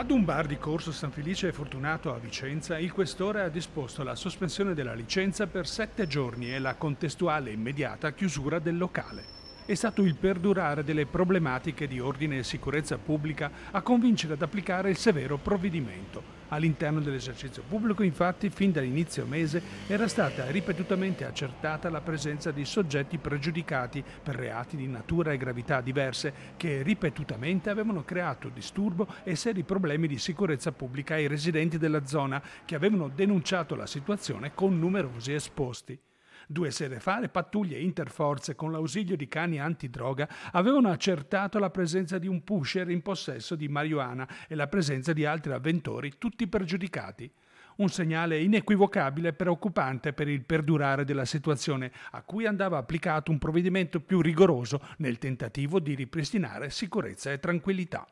Ad un bar di Corso San Felice e Fortunato a Vicenza, il questore ha disposto la sospensione della licenza per sette giorni e la contestuale immediata chiusura del locale. È stato il perdurare delle problematiche di ordine e sicurezza pubblica a convincere ad applicare il severo provvedimento, All'interno dell'esercizio pubblico, infatti, fin dall'inizio mese era stata ripetutamente accertata la presenza di soggetti pregiudicati per reati di natura e gravità diverse che ripetutamente avevano creato disturbo e seri problemi di sicurezza pubblica ai residenti della zona che avevano denunciato la situazione con numerosi esposti. Due sere fa le pattuglie interforze, con l'ausilio di cani antidroga, avevano accertato la presenza di un pusher in possesso di marijuana e la presenza di altri avventori, tutti pregiudicati un segnale inequivocabile e preoccupante per il perdurare della situazione, a cui andava applicato un provvedimento più rigoroso nel tentativo di ripristinare sicurezza e tranquillità.